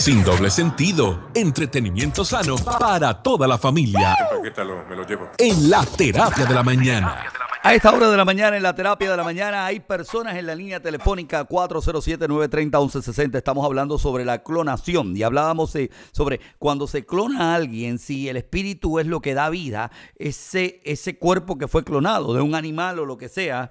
sin doble sentido, entretenimiento sano para toda la familia. En la terapia de la mañana. A esta hora de la mañana, en la terapia de la mañana, hay personas en la línea telefónica 407-930-1160. Estamos hablando sobre la clonación y hablábamos eh, sobre cuando se clona a alguien, si el espíritu es lo que da vida, ese, ese cuerpo que fue clonado de un animal o lo que sea,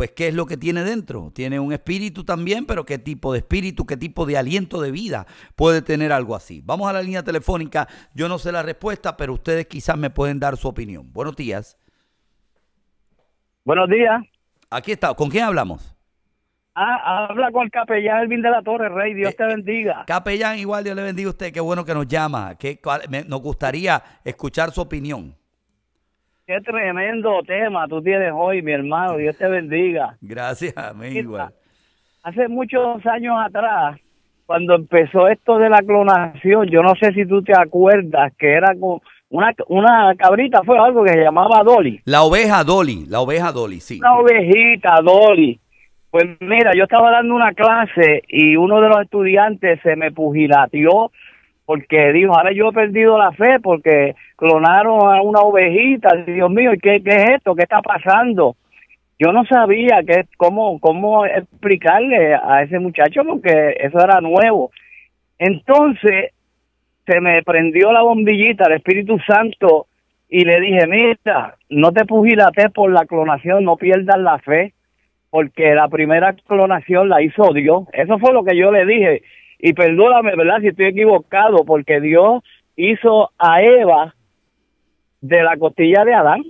pues ¿qué es lo que tiene dentro? Tiene un espíritu también, pero ¿qué tipo de espíritu, qué tipo de aliento de vida puede tener algo así? Vamos a la línea telefónica, yo no sé la respuesta, pero ustedes quizás me pueden dar su opinión. Buenos días. Buenos días. Aquí está, ¿con quién hablamos? Ah, habla con el capellán Elvin de la Torre, Rey, Dios eh, te bendiga. Eh, capellán, igual Dios le bendiga a usted, qué bueno que nos llama, nos gustaría escuchar su opinión. Qué tremendo tema tú tienes hoy, mi hermano. Dios te bendiga. Gracias, amigo. Hace muchos años atrás, cuando empezó esto de la clonación, yo no sé si tú te acuerdas que era con una, una cabrita, fue algo que se llamaba Dolly. La oveja Dolly, la oveja Dolly, sí. Una ovejita Dolly. Pues mira, yo estaba dando una clase y uno de los estudiantes se me pugilateó porque dijo, ahora yo he perdido la fe porque clonaron a una ovejita, Dios mío, ¿qué, qué es esto? ¿Qué está pasando? Yo no sabía que, cómo, cómo explicarle a ese muchacho porque eso era nuevo. Entonces se me prendió la bombillita del Espíritu Santo y le dije, mira, no te pugilates por la clonación, no pierdas la fe, porque la primera clonación la hizo Dios. Eso fue lo que yo le dije. Y perdóname, ¿verdad? Si estoy equivocado, porque Dios hizo a Eva de la costilla de Adán.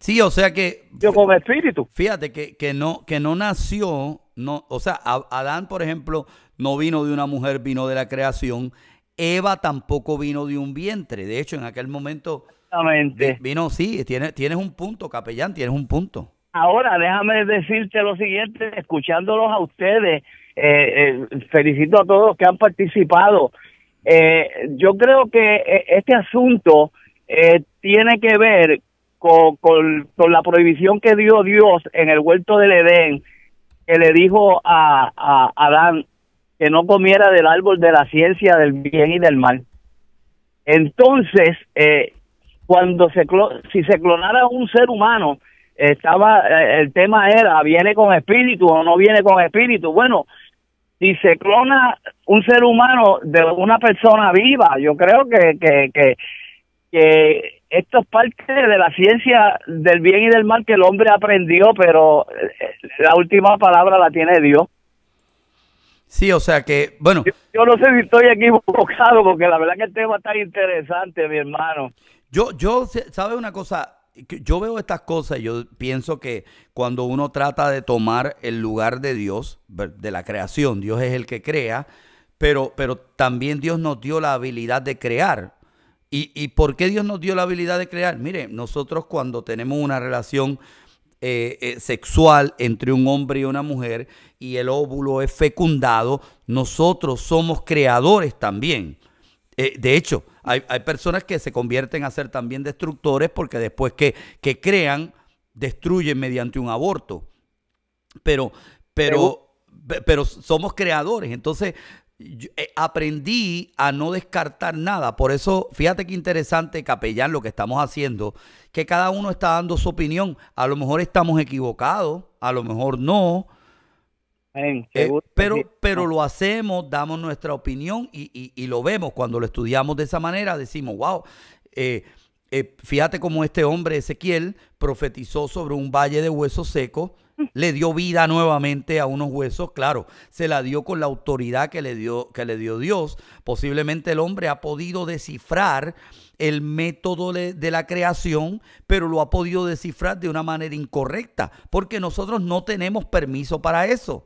Sí, o sea que. Yo como espíritu. Fíjate que, que, no, que no nació, no, o sea, Adán, por ejemplo, no vino de una mujer, vino de la creación. Eva tampoco vino de un vientre. De hecho, en aquel momento. Exactamente. Vino, sí, tienes un punto, capellán, tienes un punto. Ahora, déjame decirte lo siguiente, escuchándolos a ustedes, eh, eh, felicito a todos los que han participado. Eh, yo creo que eh, este asunto tiene que ver con, con, la prohibición que dio Dios en el huerto del Edén, que le dijo a, Adán que no comiera del árbol de la ciencia del bien y del mal. Entonces, cuando se si se clonara un ser humano, estaba el tema era viene con espíritu o no viene con espíritu. Bueno, si se clona un ser humano de una persona viva, yo creo que, que, esto es parte de la ciencia del bien y del mal que el hombre aprendió, pero eh, la última palabra la tiene Dios. Sí, o sea que, bueno. Yo, no sé si estoy equivocado, porque la verdad que el tema está interesante, mi hermano. Yo, yo, ¿sabes una cosa? yo veo estas cosas y yo pienso que cuando uno trata de tomar el lugar de Dios, de la creación, Dios es el que crea, pero, pero también Dios nos dio la habilidad de crear. ¿Y, por qué Dios nos dio la habilidad de crear? Mire, nosotros cuando tenemos una relación eh, eh, sexual entre un hombre y una mujer y el óvulo es fecundado, nosotros somos creadores también. Eh, de hecho, hay, hay personas que se convierten a ser también destructores porque después que, crean, destruyen mediante un aborto. Pero, pero, pero somos creadores. Entonces, eh, aprendí a no descartar nada. Por eso, fíjate qué interesante, capellán, lo que estamos haciendo, que cada uno está dando su opinión. A lo mejor estamos equivocados, a lo mejor no, eh, pero, pero lo hacemos, damos nuestra opinión y, lo vemos. Cuando lo estudiamos de esa manera, decimos, wow, eh, eh, fíjate cómo este hombre, Ezequiel, profetizó sobre un valle de huesos secos, le dio vida nuevamente a unos huesos, claro, se la dio con la autoridad que le dio, que le dio Dios. Posiblemente el hombre ha podido descifrar el método de, la creación, pero lo ha podido descifrar de una manera incorrecta, porque nosotros no tenemos permiso para eso.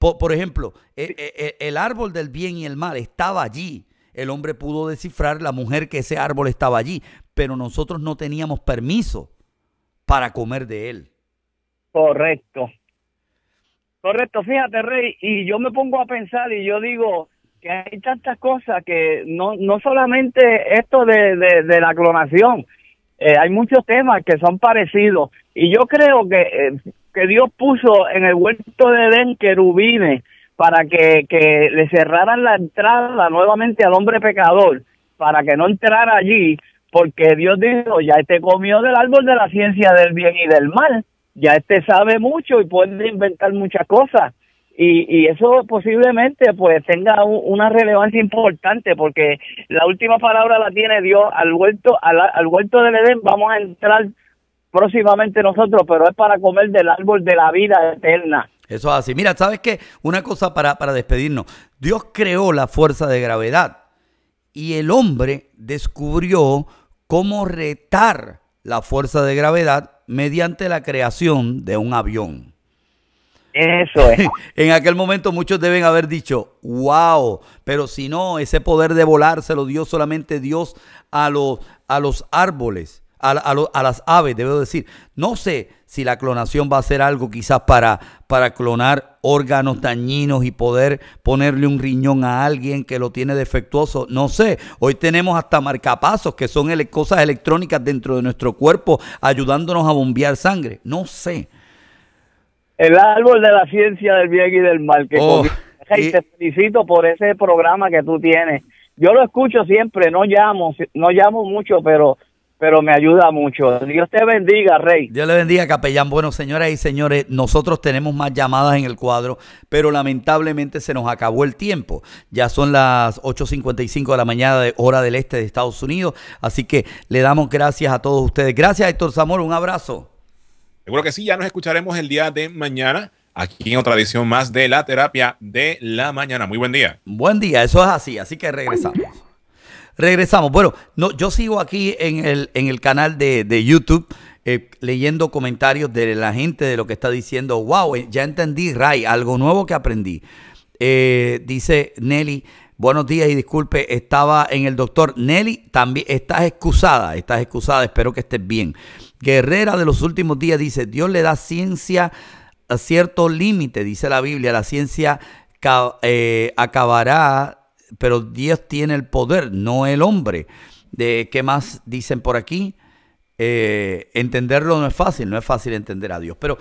Por, ejemplo, e, e, e, el, árbol del bien y el mal estaba allí. El hombre pudo descifrar la mujer que ese árbol estaba allí, pero nosotros no teníamos permiso para comer de él. Correcto. Correcto, fíjate, Rey, y yo me pongo a pensar y yo digo que hay tantas cosas que no, no solamente esto de, de, la clonación, eh, hay muchos temas que son parecidos y yo creo que eh, que Dios puso en el huerto de Edén querubines para que, le cerraran la entrada nuevamente al hombre pecador, para que no entrara allí, porque Dios dijo, ya este comió del árbol de la ciencia del bien y del mal, ya este sabe mucho y puede inventar muchas cosas. Y, y eso posiblemente pues tenga una relevancia importante porque la última palabra la tiene Dios al huerto al huerto del Edén vamos a entrar próximamente nosotros, pero es para comer del árbol de la vida eterna. Eso es así. Mira, ¿sabes qué? Una cosa para, para despedirnos. Dios creó la fuerza de gravedad y el hombre descubrió cómo retar la fuerza de gravedad mediante la creación de un avión. Eso es. en aquel momento muchos deben haber dicho, wow, pero si no, ese poder de volar se lo dio solamente Dios a los, a los árboles a, las aves, debo decir. No sé si la clonación va a ser algo quizás para, para clonar órganos dañinos y poder ponerle un riñón a alguien que lo tiene defectuoso. No sé. Hoy tenemos hasta marcapasos que son cosas electrónicas dentro de nuestro cuerpo ayudándonos a bombear sangre. No sé. El árbol de la ciencia del bien y del mal que oh, te felicito por ese programa que tú tienes. Yo lo escucho siempre, no llamo, no llamo mucho, pero pero me ayuda mucho. Dios te bendiga, Rey. Dios le bendiga, capellán. Bueno, señoras y señores, nosotros tenemos más llamadas en el cuadro, pero lamentablemente se nos acabó el tiempo. Ya son las 8.55 de la mañana de hora del este de Estados Unidos, así que le damos gracias a todos ustedes. Gracias, Héctor Zamora, un abrazo. Seguro que sí, ya nos escucharemos el día de mañana aquí en otra edición más de la terapia de la mañana. Muy buen día. Buen día, eso es así, así que regresamos. Regresamos. Bueno, no, yo sigo aquí en el, en el canal de, YouTube. Eh, leyendo comentarios de la gente de lo que está diciendo, wow, eh, ya entendí, Ray, algo nuevo que aprendí. Eh, dice Nelly, buenos días y disculpe, estaba en el doctor. Nelly, también estás excusada, estás excusada, espero que estés bien. Guerrera de los últimos días dice, Dios le da ciencia a cierto límite, dice la Biblia, la ciencia acabará pero Dios tiene el poder, no el hombre. De, ¿Qué más dicen por aquí? Eh, entenderlo no es fácil, no es fácil entender a Dios, pero,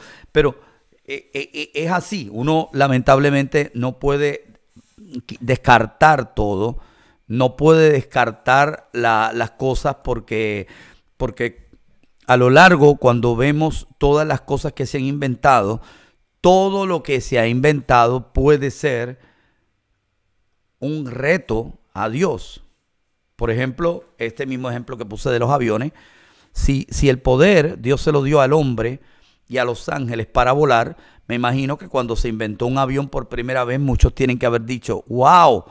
eh, eh, es así, uno lamentablemente no puede descartar todo, no puede descartar las cosas porque, porque a lo largo, cuando vemos todas las cosas que se han inventado, todo lo que se ha inventado puede ser un reto a Dios. Por ejemplo, este mismo ejemplo que puse de los aviones, si, si el poder Dios se lo dio al hombre y a los ángeles para volar, me imagino que cuando se inventó un avión por primera vez muchos tienen que haber dicho, wow,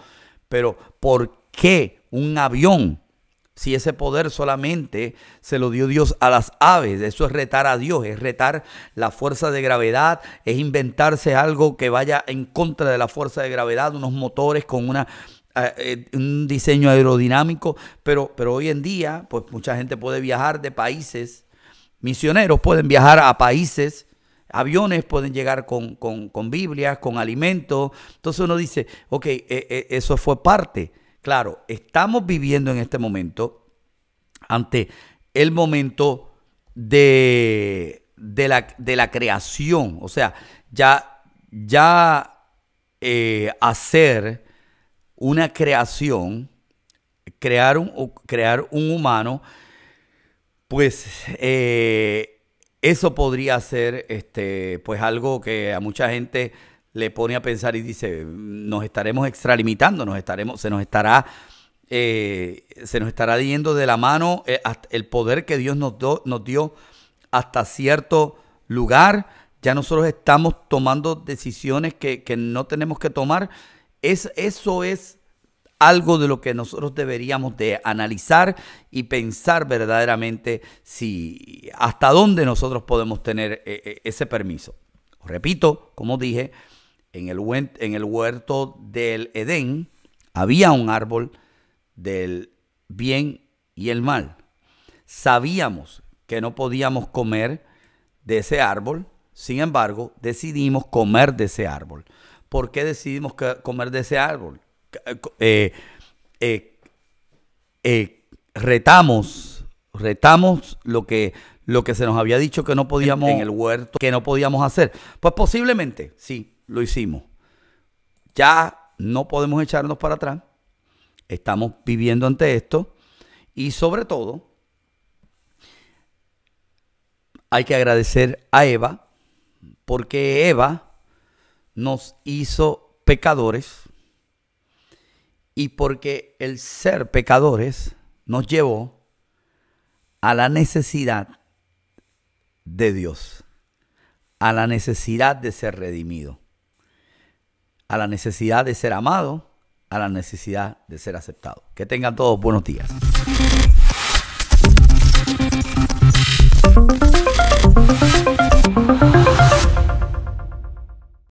pero ¿por qué un avión? Si ese poder solamente se lo dio Dios a las aves, eso es retar a Dios, es retar la fuerza de gravedad, es inventarse algo que vaya en contra de la fuerza de gravedad, unos motores con una eh, eh, un diseño aerodinámico, pero, pero hoy en día, pues mucha gente puede viajar de países, misioneros pueden viajar a países, aviones pueden llegar con, con, con Biblias, con alimentos. Entonces uno dice, ok, eh, eso fue parte Claro, estamos viviendo en este momento ante el momento de, de, la, creación. O sea, ya, ya eh, hacer una creación, crear un, crear un humano, pues eh, eso podría ser este, pues algo que a mucha gente le pone a pensar y dice, nos estaremos extralimitando, nos estaremos, se nos estará, eh, se nos estará yendo de la mano eh, el poder que Dios nos, nos dio hasta cierto lugar. Ya nosotros estamos tomando decisiones que, no tenemos que tomar. Es, eso es algo de lo que nosotros deberíamos de analizar y pensar verdaderamente si hasta dónde nosotros podemos tener eh, eh, ese permiso. Repito, como dije, en el, huerto del Edén había un árbol del bien y el mal. Sabíamos que no podíamos comer de ese árbol, sin embargo, decidimos comer de ese árbol. ¿Por qué decidimos comer de ese árbol? Eh, eh, eh, retamos, retamos lo que, lo que se nos había dicho que no podíamos en el huerto, que no podíamos hacer. Pues posiblemente, sí, lo hicimos. Ya no podemos echarnos para atrás. Estamos viviendo ante esto. Y sobre todo, hay que agradecer a Eva, porque Eva nos hizo pecadores y porque el ser pecadores nos llevó a la necesidad de Dios, a la necesidad de ser redimido a la necesidad de ser amado, a la necesidad de ser aceptado. Que tengan todos buenos días.